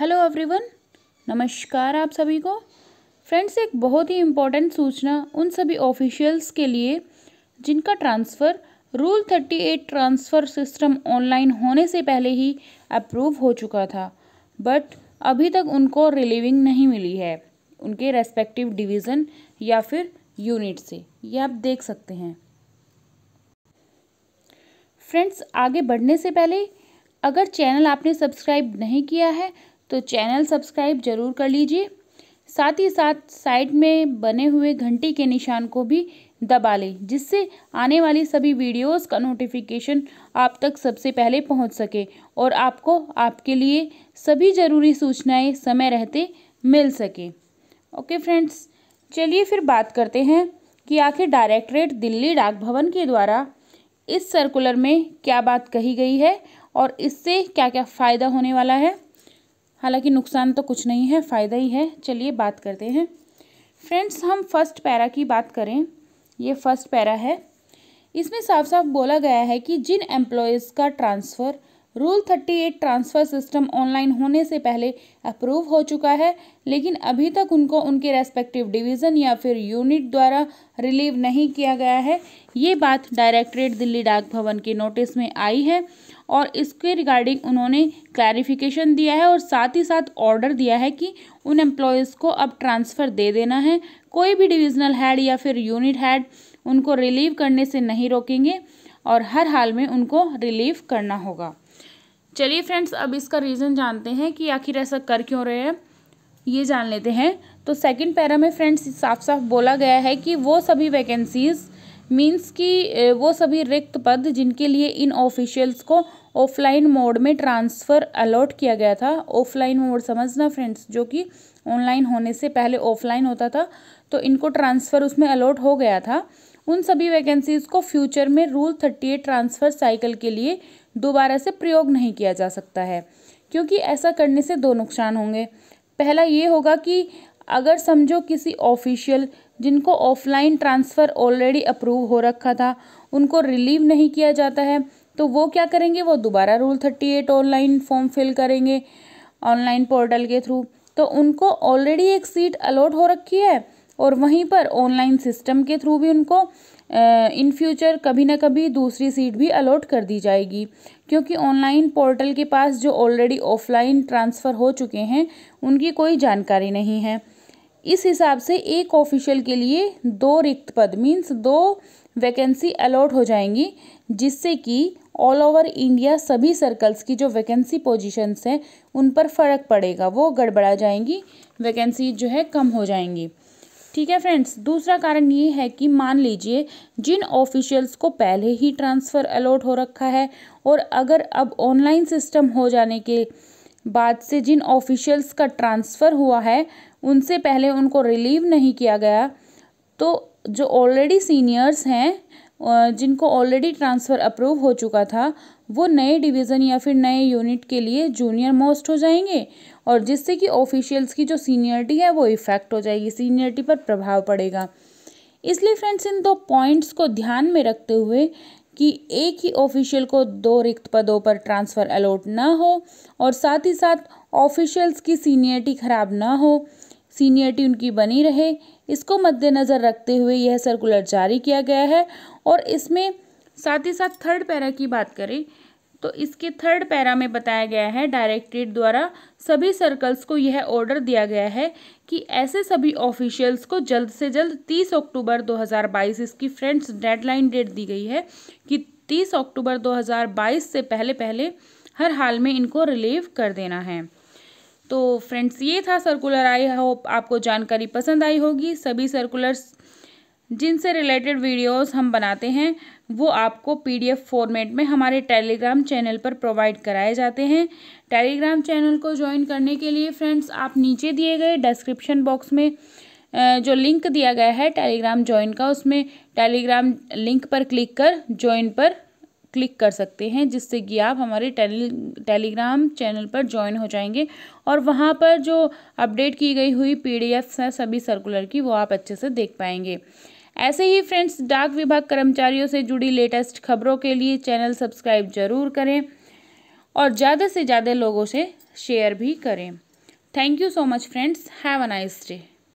hello everyone नमस्कार आप सभी को फ्रेंड्स एक बहुत ही इम्पोर्टेंट सूचना उन सभी ऑफिशियल्स के लिए जिनका transfer rule thirty eight transfer system online होने से पहले ही अप्रूव हो चुका था बट अभी तक उनको रिलीविंग नहीं मिली है उनके रेस्पेक्टिव डिवीज़न या फिर यूनिट से ये आप देख सकते हैं फ्रेंड्स आगे बढ़ने से पहले अगर चैनल आपने सब्सक्राइब नहीं किया है तो चैनल सब्सक्राइब जरूर कर लीजिए साथ ही साथ साइड में बने हुए घंटी के निशान को भी दबा लें जिससे आने वाली सभी वीडियोस का नोटिफिकेशन आप तक सबसे पहले पहुंच सके और आपको आपके लिए सभी ज़रूरी सूचनाएं समय रहते मिल सके ओके फ्रेंड्स चलिए फिर बात करते हैं कि आखिर डायरेक्टरेट दिल्ली डाक भवन के द्वारा इस सर्कुलर में क्या बात कही गई है और इससे क्या क्या फ़ायदा होने वाला है हालांकि नुकसान तो कुछ नहीं है फ़ायदा ही है चलिए बात करते हैं फ्रेंड्स हम फर्स्ट पैरा की बात करें ये फर्स्ट पैरा है इसमें साफ साफ बोला गया है कि जिन एम्प्लॉयज़ का transfer rule 38 transfer system online होने से पहले अप्रूव हो चुका है लेकिन अभी तक उनको उनके रेस्पेक्टिव डिवीज़न या फिर यूनिट द्वारा रिलीव नहीं किया गया है ये बात डायरेक्टरेट दिल्ली डाक भवन के नोटिस में आई है और इसके रिगार्डिंग उन्होंने क्लैरिफिकेशन दिया है और साथ ही साथ ऑर्डर दिया है कि उन एम्प्लॉयज़ को अब ट्रांसफ़र दे देना है कोई भी डिविजनल हैड या फिर यूनिट हैड उनको रिलीव करने से नहीं रोकेंगे और हर हाल में उनको रिलीव करना होगा चलिए फ्रेंड्स अब इसका रीज़न जानते हैं कि आखिर ऐसा कर क्यों रहे हैं ये जान लेते हैं तो सेकंड पैरा में फ्रेंड्स साफ साफ बोला गया है कि वो सभी वैकेंसीज़ मीन्स कि वो सभी रिक्त पद जिनके लिए इन ऑफिशियल्स को ऑफलाइन मोड में ट्रांसफ़र अलॉट किया गया था ऑफलाइन मोड समझना फ्रेंड्स जो कि ऑनलाइन होने से पहले ऑफलाइन होता था तो इनको ट्रांसफ़र उसमें अलॉट हो गया था उन सभी वैकेंसीज़ को फ्यूचर में rule thirty eight transfer cycle के लिए दोबारा से प्रयोग नहीं किया जा सकता है क्योंकि ऐसा करने से दो नुकसान होंगे पहला ये होगा कि अगर समझो किसी ऑफिशियल जिनको ऑफलाइन ट्रांसफ़र ऑलरेडी अप्रूव हो रखा था उनको रिलीव नहीं किया जाता है तो वो क्या करेंगे वो दोबारा rule thirty eight online form fill करेंगे ऑनलाइन पोर्टल के थ्रू तो उनको ऑलरेडी एक सीट अलॉट हो रखी है और वहीं पर ऑनलाइन सिस्टम के थ्रू भी उनको इन फ्यूचर कभी ना कभी दूसरी सीट भी अलॉट कर दी जाएगी क्योंकि ऑनलाइन पोर्टल के पास जो ऑलरेडी ऑफलाइन ट्रांसफ़र हो चुके हैं उनकी कोई जानकारी नहीं है इस हिसाब से एक ऑफिशियल के लिए दो रिक्त पद मीन्स दो वैकेंसी अलॉट हो जाएंगी जिससे कि ऑल ओवर इंडिया सभी सर्कल्स की जो वैकेंसी पोजीशंस हैं उन पर फ़र्क पड़ेगा वो गड़बड़ा जाएंगी वैकेंसी जो है कम हो जाएंगी ठीक है फ्रेंड्स दूसरा कारण ये है कि मान लीजिए जिन ऑफिशियल्स को पहले ही ट्रांसफ़र अलॉट हो रखा है और अगर अब ऑनलाइन सिस्टम हो जाने के बाद से जिन ऑफिशियल्स का ट्रांसफ़र हुआ है उनसे पहले उनको रिलीव नहीं किया गया तो जो ऑलरेडी सीनियर्स हैं जिनको ऑलरेडी ट्रांसफ़र अप्रूव हो चुका था वो नए डिवीज़न या फिर नए यूनिट के लिए जूनियर मोस्ट हो जाएंगे और जिससे कि ऑफिशियल्स की जो सीनियरिटी है वो इफ़ेक्ट हो जाएगी सीनियरिटी पर प्रभाव पड़ेगा इसलिए फ्रेंड्स इन दो पॉइंट्स को ध्यान में रखते हुए कि एक ही ऑफिशियल को दो रिक्त पदों पर ट्रांसफ़र अलॉट ना हो और साथ ही साथ ऑफिशियल्स की सीनियरिटी खराब ना हो सीनियरिटी उनकी बनी रहे इसको मद्देनज़र रखते हुए यह सर्कुलर जारी किया गया है और इसमें साथ ही साथ थर्ड पैरा की बात करें तो इसके थर्ड पैरा में बताया गया है डायरेक्टरेट द्वारा सभी सर्कल्स को यह ऑर्डर दिया गया है कि ऐसे सभी ऑफिशियल्स को जल्द से जल्द 30 अक्टूबर 2022 इसकी फ्रेंड्स डेडलाइन डेट दी गई है कि 30 अक्टूबर 2022 से पहले पहले हर हाल में इनको रिलीव कर देना है तो फ्रेंड्स ये था सर्कुलर आई होप आपको जानकारी पसंद आई होगी सभी सर्कुलर्स जिनसे रिलेटेड वीडियोस हम बनाते हैं वो आपको पीडीएफ फॉर्मेट में हमारे टेलीग्राम चैनल पर प्रोवाइड कराए जाते हैं टेलीग्राम चैनल को ज्वाइन करने के लिए फ्रेंड्स आप नीचे दिए गए डिस्क्रिप्शन बॉक्स में जो लिंक दिया गया है टेलीग्राम ज्वाइन का उसमें टेलीग्राम लिंक पर क्लिक कर ज्वाइन पर क्लिक कर सकते हैं जिससे कि आप हमारे टेली टेलीग्राम चैनल पर ज्वाइन हो जाएंगे और वहाँ पर जो अपडेट की गई हुई एफ्स हैं सभी सर्कुलर की वो आप अच्छे से देख पाएंगे ऐसे ही फ्रेंड्स डाक विभाग कर्मचारियों से जुड़ी लेटेस्ट खबरों के लिए चैनल सब्सक्राइब जरूर करें और ज़्यादा से ज़्यादा लोगों से शेयर भी करें thank you so much friends have a nice day